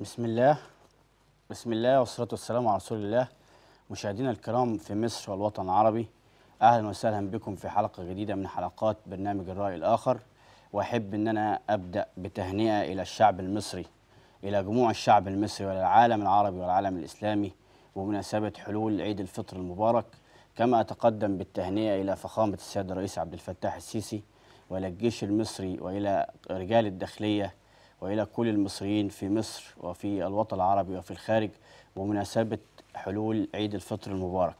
بسم الله بسم الله والصلاة والسلام على رسول الله مشاهدينا الكرام في مصر والوطن العربي أهلا وسهلا بكم في حلقة جديدة من حلقات برنامج الرأي الآخر وأحب أن أنا أبدأ بتهنئة إلى الشعب المصري إلى جموع الشعب المصري والعالم العربي والعالم الإسلامي ومناسبة حلول عيد الفطر المبارك كما أتقدم بالتهنئة إلى فخامة السيد الرئيس عبد الفتاح السيسي وإلى الجيش المصري وإلى رجال الداخلية والى كل المصريين في مصر وفي الوطن العربي وفي الخارج بمناسبه حلول عيد الفطر المبارك.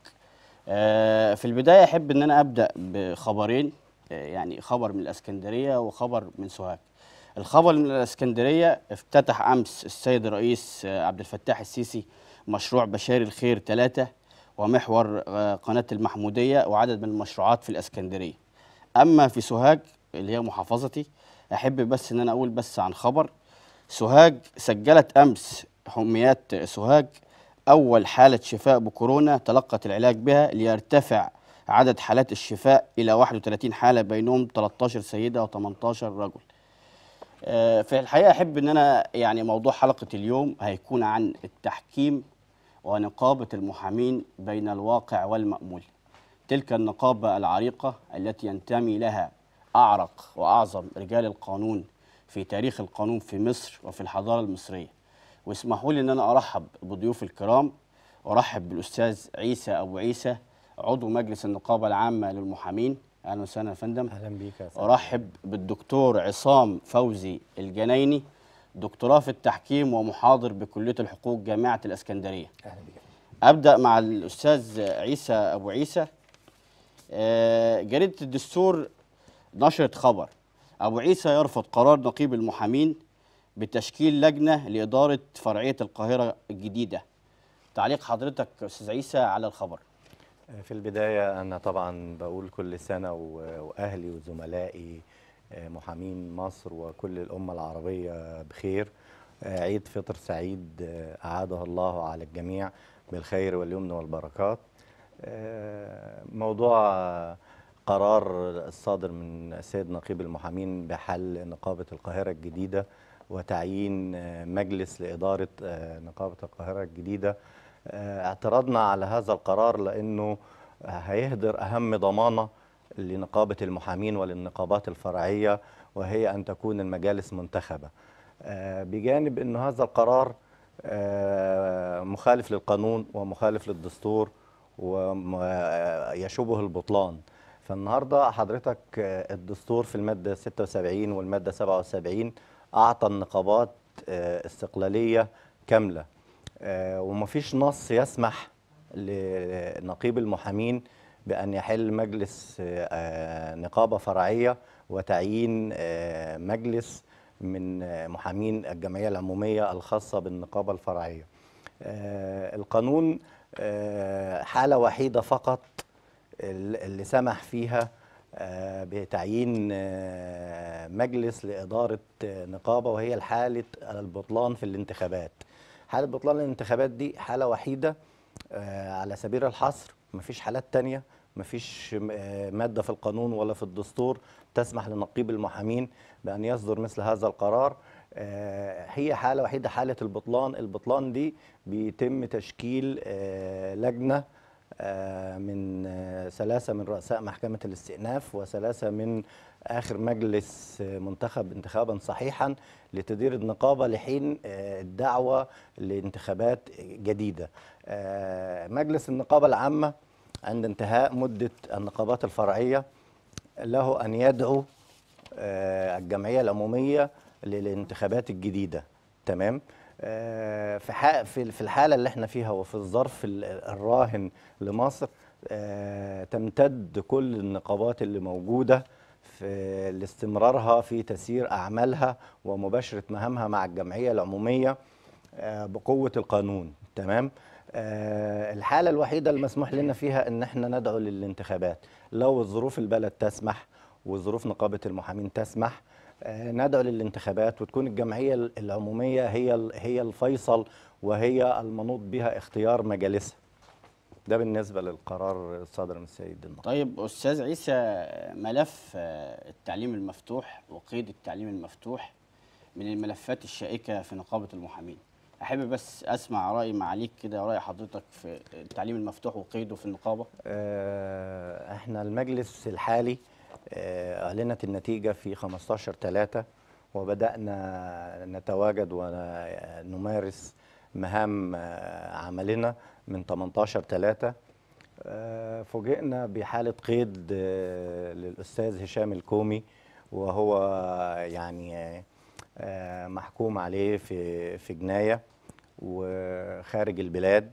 آه، في البدايه احب ان انا ابدا بخبرين آه، يعني خبر من الاسكندريه وخبر من سوهاج. الخبر من الاسكندريه افتتح امس السيد الرئيس آه، عبد الفتاح السيسي مشروع بشاري الخير ثلاثة ومحور قناه المحموديه وعدد من المشروعات في الاسكندريه. اما في سوهاج اللي هي محافظتي احب بس ان انا اقول بس عن خبر سوهاج سجلت امس حميات سوهاج اول حاله شفاء بكورونا تلقت العلاج بها ليرتفع عدد حالات الشفاء الى 31 حاله بينهم 13 سيده و18 رجل آه، في الحقيقه احب ان انا يعني موضوع حلقه اليوم هيكون عن التحكيم ونقابه المحامين بين الواقع والمامول تلك النقابه العريقه التي ينتمي لها أعرق وأعظم رجال القانون في تاريخ القانون في مصر وفي الحضارة المصرية واسمحوا لي أن أنا أرحب بضيوف الكرام أرحب بالأستاذ عيسى أبو عيسى عضو مجلس النقابة العامة للمحامين أهلا وسهلا يا فندم أهلا بيك يا فندم أرحب بالدكتور عصام فوزي الجنايني دكتوراه في التحكيم ومحاضر بكلية الحقوق جامعة الإسكندرية أهلا بيك أبدأ مع الأستاذ عيسى أبو عيسى آه، جريدة الدستور نشرت خبر أبو عيسى يرفض قرار نقيب المحامين بتشكيل لجنة لإدارة فرعية القاهرة الجديدة تعليق حضرتك أستاذ عيسى على الخبر في البداية أنا طبعا بقول كل سنة وأهلي وزملائي آه، محامين مصر وكل الأمة العربية بخير آه، عيد فطر سعيد آه، أعاده الله على الجميع بالخير واليمن والبركات موضوع قرار الصادر من السيد نقيب المحامين بحل نقابة القاهرة الجديدة وتعيين آه، مجلس لإدارة آه، نقابة القاهرة الجديدة آه، اعترضنا على هذا القرار لأنه هيهدر أهم ضمانة لنقابة المحامين وللنقابات الفرعية وهي أن تكون المجالس منتخبة بجانب أن هذا القرار مخالف للقانون ومخالف للدستور ويشبه البطلان فالنهارده حضرتك آه، الدستور في الماده 76 والماده 77 اعطى النقابات آه، استقلاليه كامله آه، ومفيش نص يسمح لنقيب المحامين بأن يحل مجلس نقابة فرعية وتعيين مجلس من محامين الجمعية العمومية الخاصة بالنقابة الفرعية القانون حالة وحيدة فقط اللي سمح فيها آه، بتعيين آه، مجلس لإدارة آه، نقابة وهي حالة البطلان في الانتخابات حالة بطلان الانتخابات دي حالة وحيدة على سبيل الحصر مفيش حالات تانية مفيش مادة في القانون ولا في الدستور تسمح لنقيب المحامين بأن يصدر مثل هذا القرار هي حالة وحيدة حالة البطلان البطلان دي بيتم تشكيل لجنة آه، من ثلاثة آه، من رؤساء محكمة الاستئناف وثلاثة من آخر مجلس آه، منتخب انتخابا صحيحا لتدير النقابة لحين الدعوة لانتخابات جديدة مجلس النقابة العامة عند انتهاء مدة النقابات الفرعية له أن يدعو الجمعية العمومية للانتخابات الجديدة تمام؟ آه، في في الحاله اللي احنا فيها وفي الظرف الراهن لمصر آه، تمتد كل النقابات اللي موجوده في لاستمرارها في تسيير اعمالها ومباشره مهامها مع الجمعيه العموميه آه، بقوه القانون تمام الحاله الوحيده المسموح لنا فيها ان احنا ندعو للانتخابات لو ظروف البلد تسمح وظروف نقابه المحامين تسمح ندعو للانتخابات وتكون الجمعيه العموميه هي هي الفيصل وهي المنوط بها اختيار مجالسها. ده بالنسبه للقرار الصادر من السيد المقر. طيب استاذ عيسى ملف آه، التعليم المفتوح وقيد التعليم المفتوح من الملفات الشائكه في نقابه المحامين. احب بس اسمع راي معاليك كده راي حضرتك في التعليم المفتوح وقيده في النقابه. آه، احنا المجلس الحالي آه، أعلنت النتيجة في 15 3 وبدأنا نتواجد ونمارس مهام آه، عملنا من 18 3 آه، فوجئنا بحالة قيد للأستاذ هشام الكومي وهو يعني محكوم عليه في في جناية وخارج البلاد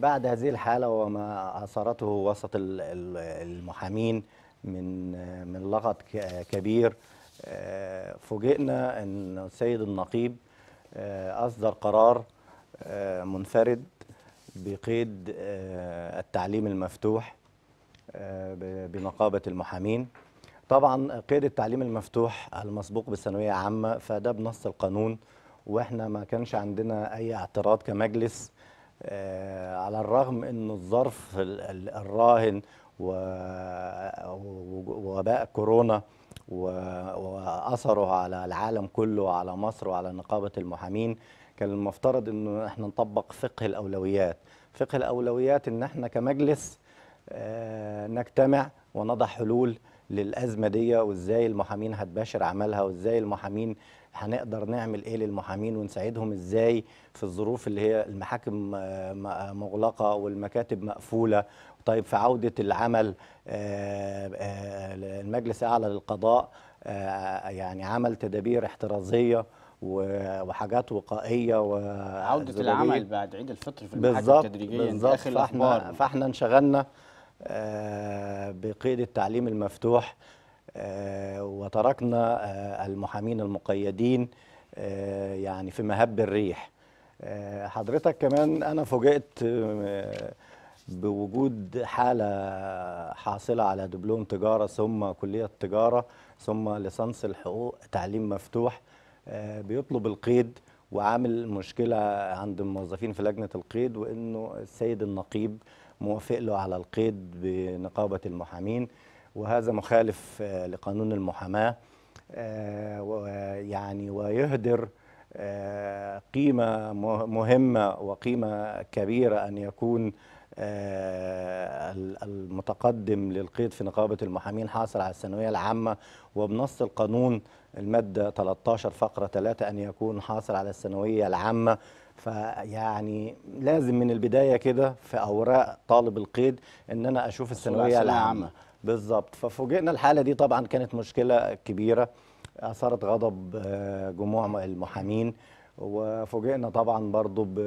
بعد هذه الحالة وما أثرته وسط المحامين من من لغط كبير آه، فوجئنا ان السيد النقيب آه، اصدر قرار آه، منفرد بقيد التعليم المفتوح بنقابه المحامين طبعا قيد التعليم المفتوح المسبوق بثانويه عامه فده بنص القانون واحنا ما كانش عندنا اي اعتراض كمجلس على الرغم ان الظرف الراهن ووباء كورونا واثره على العالم كله وعلى مصر وعلى نقابه المحامين كان المفترض انه احنا نطبق فقه الاولويات فقه الاولويات ان احنا كمجلس آه، نجتمع ونضع حلول للازمه دي وازاي المحامين هتباشر عملها وازاي المحامين هنقدر نعمل ايه للمحامين ونساعدهم ازاي في الظروف اللي هي المحاكم آه، مغلقه والمكاتب مقفوله طيب في عودة العمل آه، آه، المجلس الأعلى للقضاء آه، يعني عمل تدابير احترازية وحاجات وقائيه عوده العمل بعد عيد الفطر في المحاكم التدريجيه يعني بالظبط فاحنا فاحنا انشغلنا بقيد التعليم المفتوح وتركنا المحامين المقيدين يعني في مهب الريح حضرتك كمان انا فوجئت بوجود حاله حاصله على دبلوم تجاره ثم كليه تجاره ثم ليسانس الحقوق تعليم مفتوح آه، بيطلب القيد وعامل مشكله عند الموظفين في لجنه القيد وانه السيد النقيب موافق له على القيد بنقابه المحامين وهذا مخالف آه، لقانون المحاماه آه، يعني ويهدر قيمة مهمة وقيمة كبيرة أن يكون آه، المتقدم للقيد في نقابة المحامين حاصل على الثانوية العامة وبنص القانون المادة 13 فقرة 3 أن يكون حاصل على الثانوية العامة فيعني لازم من البداية كده في أوراق طالب القيد أن أنا أشوف الثانوية العامة بالظبط ففوجئنا الحالة دي طبعا كانت مشكلة كبيرة أثارت غضب آه، جموع المحامين وفوجئنا طبعا برضو ب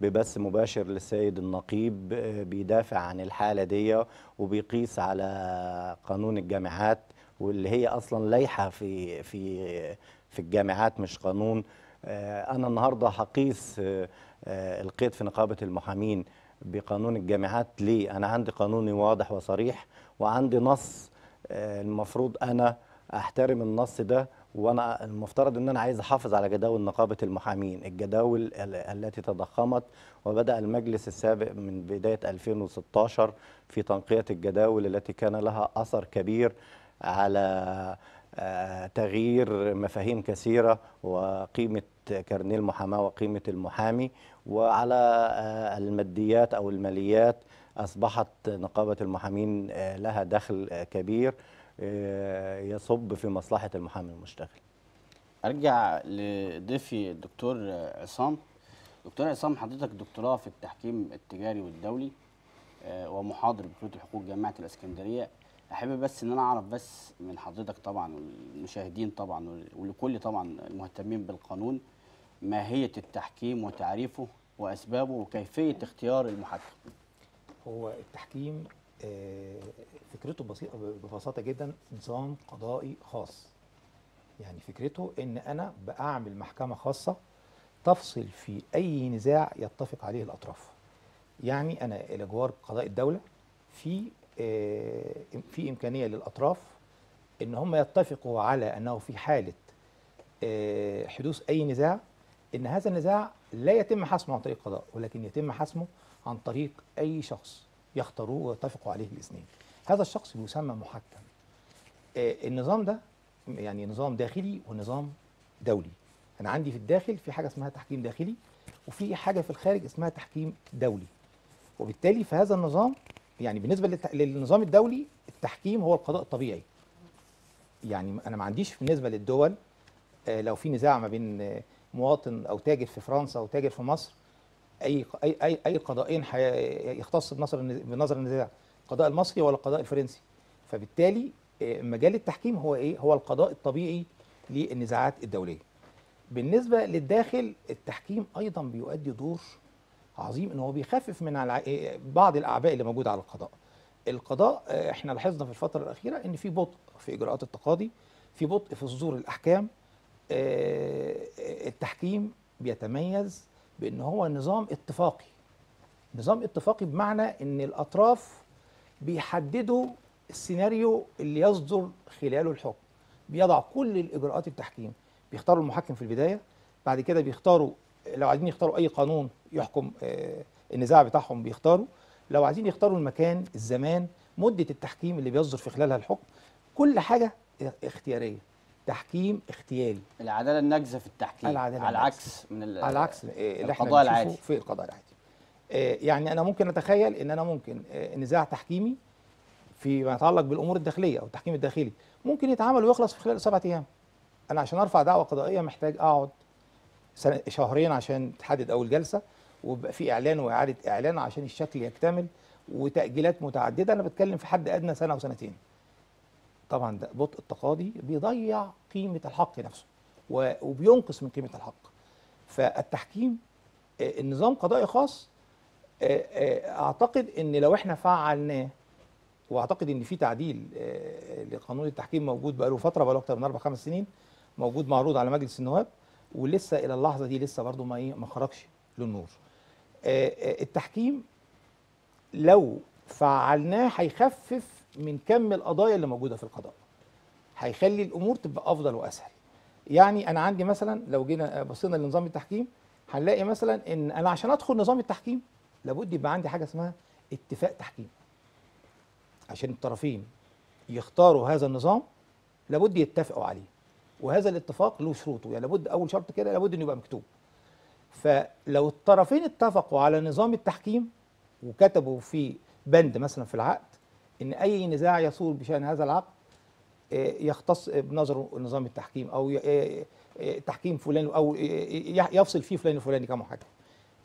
ببث مباشر للسيد النقيب آه، بيدافع عن الحالة دي وبيقيس على قانون الجامعات واللي هي أصلا لايحة في, في, في الجامعات مش قانون آه، أنا النهاردة هقيس آه، القيد في نقابة المحامين بقانون الجامعات ليه؟ أنا عندي قانوني واضح وصريح وعندي نص المفروض أنا أحترم النص ده وانا المفترض ان انا عايز احافظ على جداول نقابه المحامين الجداول التي تضخمت وبدا المجلس السابق من بدايه 2016 في تنقيه الجداول التي كان لها اثر كبير على آه، تغيير مفاهيم كثيره وقيمه كارنيه المحاماه وقيمه المحامي وعلى آه، الماديات او الماليات اصبحت نقابه المحامين آه، لها دخل كبير آه، يصب في مصلحه المحامي المشتغل. ارجع لضيفي الدكتور عصام. دكتور عصام حضرتك دكتوراه في التحكيم التجاري والدولي آه، ومحاضر بكليه الحقوق جامعه الاسكندريه. احب بس ان انا اعرف بس من حضرتك طبعا والمشاهدين طبعا ولكل طبعا المهتمين بالقانون ماهيه التحكيم وتعريفه واسبابه وكيفيه اختيار المحكم. هو التحكيم آه، فكرته بسيطه ببساطه جدا نظام قضائي خاص يعني فكرته ان انا بعمل محكمه خاصه تفصل في اي نزاع يتفق عليه الاطراف يعني انا إلى جوار قضاء الدوله في آه، في امكانيه للاطراف ان هم يتفقوا على انه في حاله آه، حدوث اي نزاع ان هذا النزاع لا يتم حسمه عن طريق القضاء ولكن يتم حسمه عن طريق اي شخص يختاروه ويتفقوا عليه الاثنين هذا الشخص يسمى محكم آه، النظام ده يعني نظام داخلي ونظام دولي انا عندي في الداخل في حاجه اسمها تحكيم داخلي وفي حاجه في الخارج اسمها تحكيم دولي وبالتالي في هذا النظام يعني بالنسبه للنظام الدولي التحكيم هو القضاء الطبيعي يعني انا ما عنديش بالنسبه للدول آه، لو في نزاع ما بين آه، مواطن او تاجر في فرنسا او تاجر في مصر اي اي اي أي قضائين يختص بنظر بنظر النزاع القضاء المصري ولا القضاء الفرنسي فبالتالي آه، مجال التحكيم هو ايه هو القضاء الطبيعي للنزاعات الدوليه بالنسبه للداخل التحكيم ايضا بيؤدي دور عظيم ان هو بيخفف من على آه، بعض الاعباء اللي موجوده على القضاء القضاء آه، احنا لاحظنا في الفتره الاخيره ان في بطء في اجراءات التقاضي في بطء في صدور الاحكام التحكيم بيتميز بأن هو نظام اتفاقي نظام اتفاقي بمعنى أن الأطراف بيحددوا السيناريو اللي يصدر خلاله الحكم بيضع كل الإجراءات التحكيم بيختاروا المحكم في البداية بعد كده بيختاروا لو عايزين يختاروا أي قانون يحكم آه، النزاع بتاعهم بيختاروا لو عايزين يختاروا المكان الزمان مدة التحكيم اللي بيصدر في خلالها الحكم كل حاجة اختيارية تحكيم اختياري العداله الناجزه في التحكيم العدالة على العكس من على العكس اللي إيه، القضاء احنا العادي في القضاء العادي إيه، يعني انا ممكن اتخيل ان انا ممكن إيه، نزاع تحكيمي فيما يتعلق بالامور الداخليه او التحكيم الداخلي ممكن يتعمل ويخلص في خلال سبعة ايام انا عشان ارفع دعوه قضائيه محتاج اقعد شهرين عشان تحدد اول جلسه ويبقى في اعلان واعاده اعلان عشان الشكل يكتمل وتاجيلات متعدده انا بتكلم في حد ادنى سنه وسنتين طبعا ده بطء التقاضي بيضيع قيمه الحق نفسه وبينقص من قيمه الحق فالتحكيم آه، النظام قضائي خاص آه، آه، اعتقد ان لو احنا فعلناه واعتقد ان في تعديل لقانون التحكيم موجود بقاله فتره بقاله اكتر من اربع خمس سنين موجود معروض على مجلس النواب ولسه الى اللحظه دي لسه برضه ما إيه، ما خرجش للنور التحكيم لو فعلناه هيخفف من كم القضايا اللي موجوده في القضاء هيخلي الامور تبقى افضل واسهل يعني انا عندي مثلا لو جينا آه، بصينا لنظام التحكيم هنلاقي مثلا ان انا عشان ادخل نظام التحكيم لابد يبقى عندي حاجه اسمها اتفاق تحكيم عشان الطرفين يختاروا هذا النظام لابد يتفقوا عليه وهذا الاتفاق له شروطه يعني لابد اول شرط كده لابد انه يبقى مكتوب فلو الطرفين اتفقوا على نظام التحكيم وكتبوا في بند مثلا في العقد ان اي نزاع يثور بشان هذا العقد آه، يختص بنظره نظام التحكيم او آه، آه، تحكيم فلان او يفصل فيه فلان الفلاني كمحكم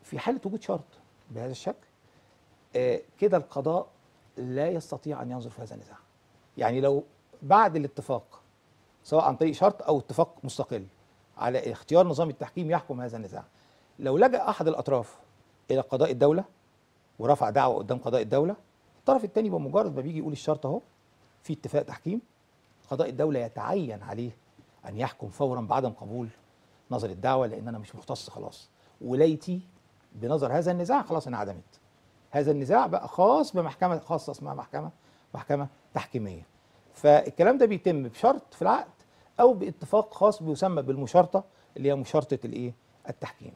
في حاله وجود شرط بهذا الشكل كده القضاء لا يستطيع ان ينظر في هذا النزاع يعني لو بعد الاتفاق سواء عن طريق شرط او اتفاق مستقل على اختيار نظام التحكيم يحكم هذا النزاع لو لجأ احد الاطراف الى قضاء الدوله ورفع دعوه قدام قضاء الدوله الطرف الثاني بمجرد ما بيجي يقول الشرط اهو في اتفاق تحكيم قضاء الدوله يتعين عليه ان يحكم فورا بعدم قبول نظر الدعوه لان انا مش مختص خلاص ولايتي بنظر هذا النزاع خلاص انعدمت هذا النزاع بقى خاص بمحكمه خاصه اسمها محكمه محكمه تحكيميه فالكلام ده بيتم بشرط في العقد او باتفاق خاص بيسمى بالمشارطه اللي هي مشارطه الايه التحكيم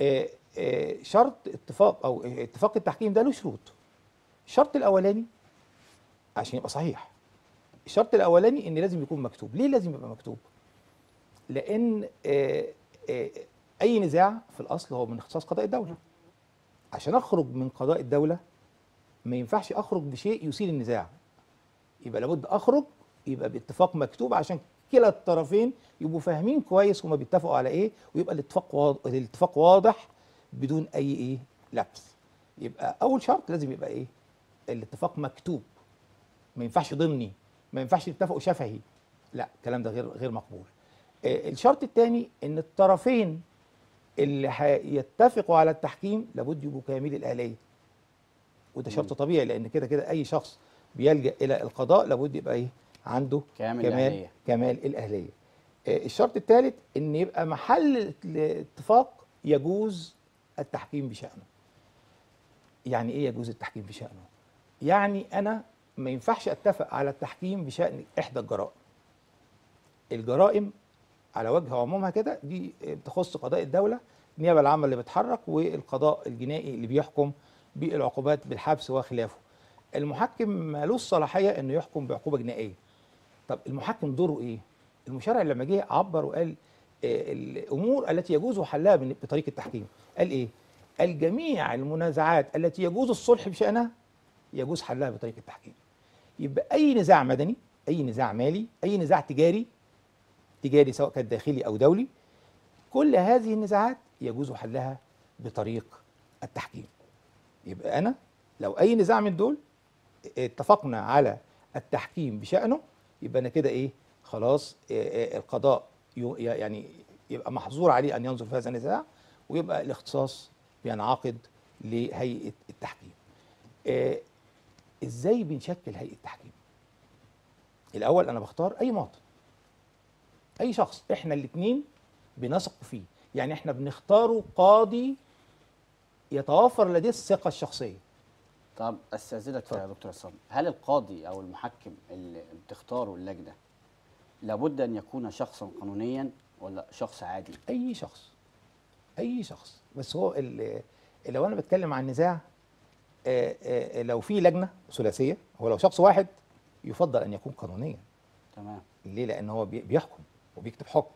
آه، آه، شرط اتفاق او اتفاق التحكيم ده له شروط الشرط الاولاني عشان يبقى صحيح الشرط الاولاني ان لازم يكون مكتوب ليه لازم يبقى مكتوب لان آه، آه، اي نزاع في الاصل هو من اختصاص قضاء الدوله عشان اخرج من قضاء الدوله ما ينفعش اخرج بشيء يثير النزاع يبقى لابد اخرج يبقى باتفاق مكتوب عشان كلا الطرفين يبقوا فاهمين كويس هما بيتفقوا على ايه ويبقى الاتفاق واضح الاتفاق واضح بدون اي ايه لبس يبقى اول شرط لازم يبقى ايه الاتفاق مكتوب ما ينفعش ضمني ما ينفعش يتفقوا شفهي لا الكلام ده غير غير مقبول آه، الشرط الثاني ان الطرفين اللي هيتفقوا على التحكيم لابد يبقوا كامل الاهليه وده شرط طبيعي لان كده كده اي شخص بيلجا الى القضاء لابد يبقى ايه عنده كامل كمال الأهلية. كمال الاهليه آه، الشرط الثالث ان يبقى محل الاتفاق يجوز التحكيم بشانه يعني ايه يجوز التحكيم بشانه يعني انا ما ينفعش اتفق على التحكيم بشان احدى الجرائم الجرائم على وجه عمومها كده دي تخص قضاء الدوله النيابه العامه اللي بتحرك والقضاء الجنائي اللي بيحكم بالعقوبات بالحبس وخلافه المحكم مالوش صلاحيه انه يحكم بعقوبه جنائيه طب المحكم دوره ايه المشرع لما جه عبر وقال آه، الامور التي يجوز حلها بطريقه التحكيم قال ايه قال جميع المنازعات التي يجوز الصلح بشانها يجوز حلها بطريقه التحكيم يبقى اي نزاع مدني اي نزاع مالي اي نزاع تجاري تجاري سواء كان داخلي او دولي كل هذه النزاعات يجوز حلها بطريق التحكيم يبقى انا لو اي نزاع من دول اتفقنا على التحكيم بشأنه يبقى انا كده ايه خلاص القضاء يعني يبقى محظور عليه ان ينظر في هذا النزاع ويبقى الاختصاص بينعقد لهيئه التحكيم. ازاي بنشكل هيئه تحكيم الاول انا بختار اي مواطن اي شخص احنا الاثنين بنثق فيه يعني احنا بنختاره قاضي يتوافر لديه الثقه الشخصيه طب استاذنك يا دكتور عصام هل القاضي او المحكم اللي بتختاره اللجنه لابد ان يكون شخصا قانونيا ولا شخص عادي اي شخص اي شخص بس هو لو انا بتكلم عن نزاع آه، آه، آه، لو في لجنه ثلاثيه هو لو شخص واحد يفضل ان يكون قانونيا تمام ليه لان هو بيحكم وبيكتب حكم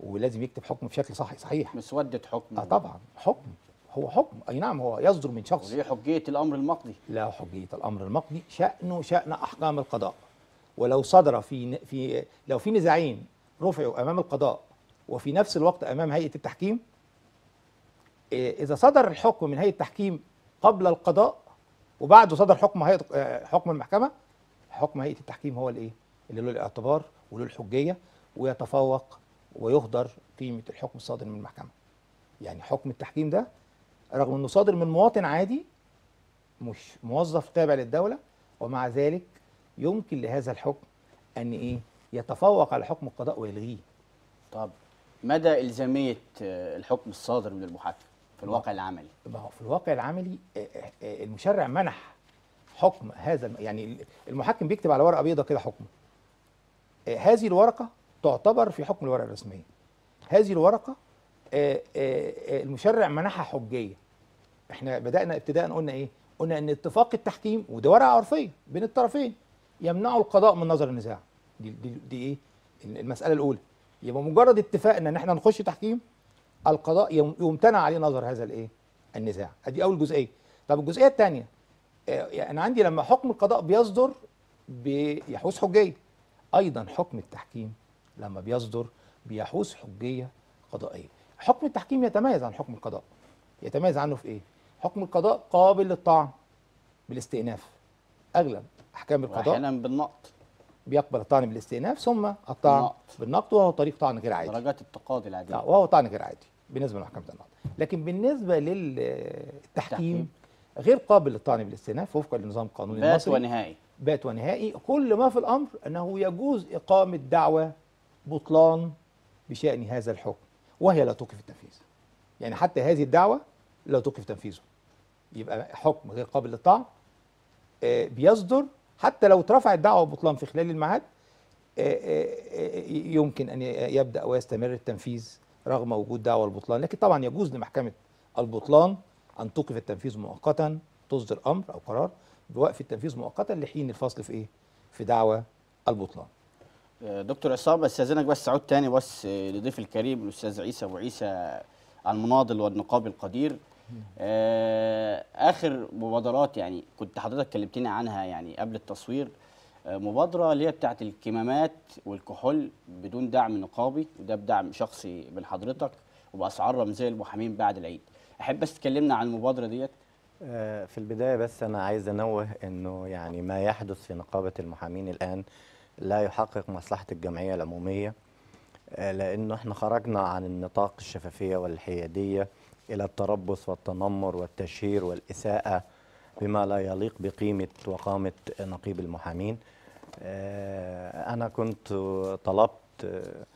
ولازم يكتب حكم بشكل صحيح صحيح مسوده حكم اه طبعا حكم هو حكم اي نعم هو يصدر من شخص ليه حجيه الامر المقضي لا حجيه الامر المقضي شانه شان احكام القضاء ولو صدر في في لو في نزاعين رفعوا امام القضاء وفي نفس الوقت امام هيئه التحكيم اذا صدر الحكم من هيئه التحكيم قبل القضاء وبعده صدر حكم هيئه آه، حكم المحكمه حكم هيئه التحكيم هو الايه اللي له الاعتبار وله الحجيه ويتفوق ويهدر قيمه الحكم الصادر من المحكمه يعني حكم التحكيم ده رغم انه صادر من مواطن عادي مش موظف تابع للدوله ومع ذلك يمكن لهذا الحكم ان ايه يتفوق على حكم القضاء ويلغيه طب مدى الزاميه آه، الحكم الصادر من المحكم في الواقع العملي ما هو في الواقع العملي آه، آه، آه، المشرع منح حكم هذا يعني المحكم بيكتب على ورقه بيضاء كده حكم هذه الورقه تعتبر في حكم الورقه الرسميه هذه الورقه المشرع منحها حجيه احنا بدانا ابتداء قلنا ايه قلنا ان اتفاق التحكيم وده ورقه عرفيه بين الطرفين يمنع القضاء من نظر النزاع دي, دي, دي ايه المساله الاولى يبقى مجرد اتفاقنا ان احنا نخش تحكيم القضاء يمتنع عليه نظر هذا الايه النزاع ادي اول جزئيه طب الجزئيه الثانيه آه، يعني انا عندي لما حكم القضاء بيصدر بيحوز حجيه ايضا حكم التحكيم لما بيصدر بيحوز حجيه قضائيه حكم التحكيم يتميز عن حكم القضاء يتميز عنه في ايه حكم القضاء قابل للطعن بالاستئناف اغلب احكام القضاء احيانا بالنقط بيقبل الطعن بالاستئناف ثم الطعن بالنقد وهو طريق طعن غير عادي درجات التقاضي العادية وهو طعن غير عادي بالنسبة لمحكمة النقد لكن بالنسبة للتحكيم غير قابل للطعن بالاستئناف وفقا لنظام القانون المصري بات ونهائي بات ونهائي كل ما في الأمر أنه يجوز إقامة دعوة بطلان بشأن هذا الحكم وهي لا توقف التنفيذ يعني حتى هذه الدعوة لا توقف تنفيذه يبقى حكم غير قابل للطعن آه، بيصدر حتى لو اترفعت دعوى بطلان في خلال الميعاد آه، آه، آه، يمكن ان يبدا ويستمر التنفيذ رغم وجود دعوى البطلان لكن طبعا يجوز لمحكمه البطلان ان توقف التنفيذ مؤقتا تصدر امر او قرار بوقف التنفيذ مؤقتا لحين الفصل في ايه في دعوى البطلان دكتور عصام استاذنك بس اعود تاني بس لضيف الكريم الاستاذ عيسى ابو عيسى المناضل والنقابي القدير آه، اخر مبادرات يعني كنت حضرتك كلمتني عنها يعني قبل التصوير آه، مبادره اللي هي بتاعت الكمامات والكحول بدون دعم نقابي وده بدعم شخصي من حضرتك وباسعار رمزيه للمحامين بعد العيد احب بس تكلمنا عن المبادره ديت آه، في البدايه بس انا عايز انوه انه يعني ما يحدث في نقابه المحامين الان لا يحقق مصلحه الجمعيه العموميه لانه احنا خرجنا عن النطاق الشفافيه والحياديه إلى التربص والتنمر والتشهير والإساءة بما لا يليق بقيمة وقامة نقيب المحامين آه، أنا كنت طلبت آه،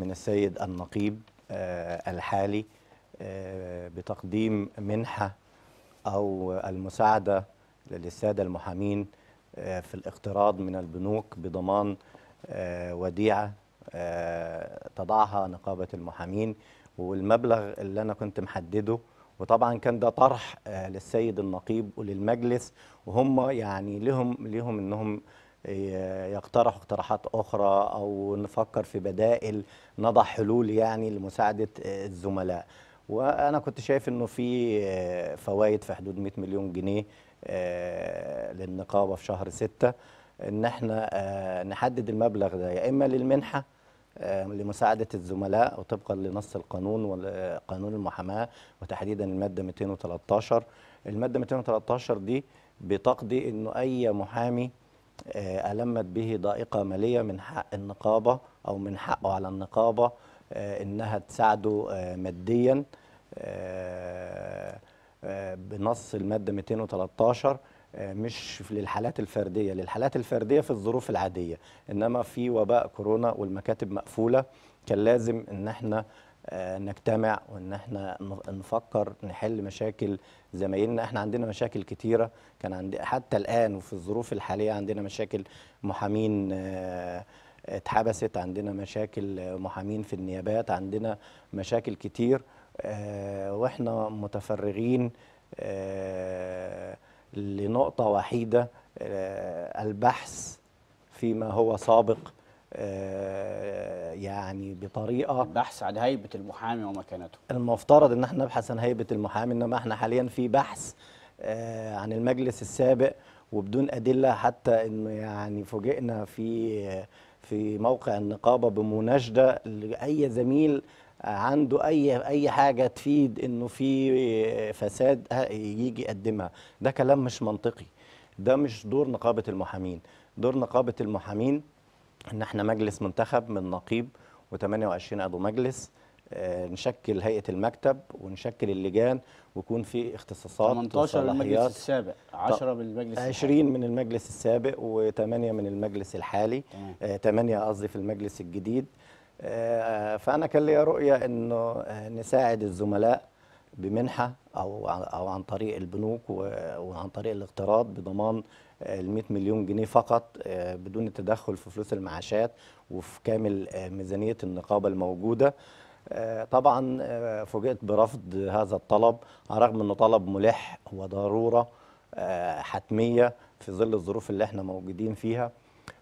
من السيد النقيب آه، الحالي بتقديم منحة أو المساعدة للسادة المحامين في الاقتراض من البنوك بضمان وديعة آه، تضعها نقابه المحامين والمبلغ اللي انا كنت محدده وطبعا كان ده طرح آه، للسيد النقيب وللمجلس وهم يعني لهم لهم انهم يقترحوا اقتراحات اخرى او نفكر في بدائل نضع حلول يعني لمساعده آه، الزملاء وانا كنت شايف انه في فوائد في حدود 100 مليون جنيه للنقابه في شهر 6 ان احنا آه، نحدد المبلغ ده يا اما للمنحه آه، لمساعده الزملاء وطبقا لنص القانون وقانون المحاماه وتحديدا الماده 213 الماده 213 دي بتقضي انه اي محامي آه، ألمت به ضائقة مالية من حق النقابة أو من حقه على النقابة إنها تساعده ماديا بنص المادة 213 آه، مش للحالات الفردية للحالات الفردية في الظروف العادية إنما في وباء كورونا والمكاتب مقفولة كان لازم إن احنا آه، نجتمع وإن احنا نفكر نحل مشاكل زمايلنا احنا عندنا مشاكل كتيرة كان عندي حتى الآن وفي الظروف الحالية عندنا مشاكل محامين آه، اتحبست عندنا مشاكل محامين في النيابات عندنا مشاكل كتير واحنا متفرغين لنقطة وحيدة آه، البحث فيما هو سابق آه، يعني بطريقه البحث عن هيبه المحامي ومكانته المفترض ان احنا نبحث عن هيبه المحامي انما احنا حاليا في بحث آه، عن المجلس السابق وبدون ادله حتى انه يعني فوجئنا في في موقع النقابه بمناشده لاي زميل عنده اي اي حاجه تفيد انه في فساد يجي يقدمها ده كلام مش منطقي ده مش دور نقابه المحامين دور نقابه المحامين ان احنا مجلس منتخب من نقيب و28 عضو مجلس آه، نشكل هيئه المكتب ونشكل اللجان ويكون في اختصاصات 18 من المجلس السابق 10 من المجلس 20 من المجلس السابق و8 من المجلس الحالي 8 آه، قصدي في المجلس الجديد آه، فانا كان لي رؤيه انه آه، نساعد الزملاء بمنحه او او عن طريق البنوك وعن طريق الاقتراض بضمان آه، ال 100 مليون جنيه فقط بدون التدخل في فلوس المعاشات وفي كامل ميزانيه النقابه الموجوده طبعا فوجئت برفض هذا الطلب على الرغم انه طلب ملح وضروره حتميه في ظل الظروف اللي احنا موجودين فيها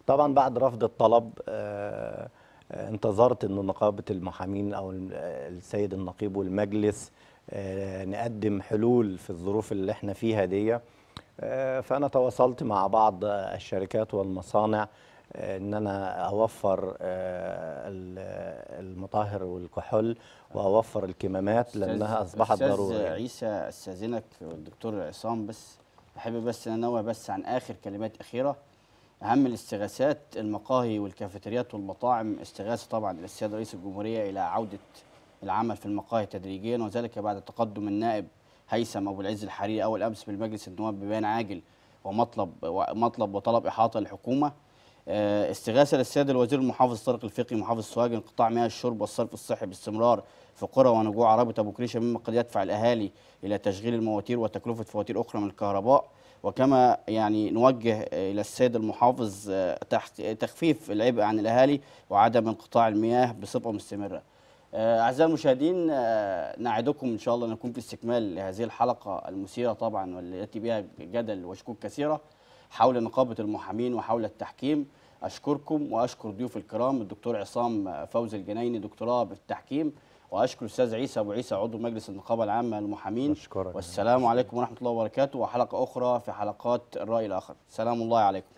طبعا بعد رفض الطلب آه آه، انتظرت أن نقابة المحامين أو آه، السيد النقيب والمجلس آه، نقدم حلول في الظروف اللي احنا فيها دي فأنا تواصلت مع بعض الشركات والمصانع ان انا اوفر المطهر والكحول واوفر الكمامات لانها اصبحت ضرورة استاذ عيسى استاذنك والدكتور عصام بس احب بس انا بس عن اخر كلمات اخيره أهم الاستغاثات المقاهي والكافيتريات والمطاعم استغاثة طبعا للسيد رئيس الجمهورية إلى عودة العمل في المقاهي تدريجيا وذلك بعد تقدم النائب هيثم أبو العز الحريري أول أمس بالمجلس النواب ببيان عاجل ومطلب مطلب وطلب إحاطة الحكومة آه، استغاثة للسيد الوزير المحافظ طارق الفقي محافظ سواجن انقطاع مياه الشرب والصرف الصحي باستمرار في قرى ونجوع عربة أبو كريشة مما قد يدفع الأهالي إلى تشغيل المواتير وتكلفة فواتير أخرى من الكهرباء وكما يعني نوجه الى السيد المحافظ آه، تخفيف العبء عن الاهالي وعدم انقطاع المياه بصفه مستمره. آه، اعزائي المشاهدين آه، نعدكم ان شاء الله نكون في استكمال لهذه الحلقه المثيره طبعا والتي بها جدل وشكوك كثيره حول نقابه المحامين وحول التحكيم. اشكركم واشكر ضيوف الكرام الدكتور عصام فوزي الجنايني دكتوراه بالتحكيم واشكر الاستاذ عيسى ابو عيسى عضو مجلس النقابه العامه للمحامين أشكرك والسلام عليكم ورحمه الله وبركاته وحلقه اخرى في حلقات الراي الاخر سلام الله عليكم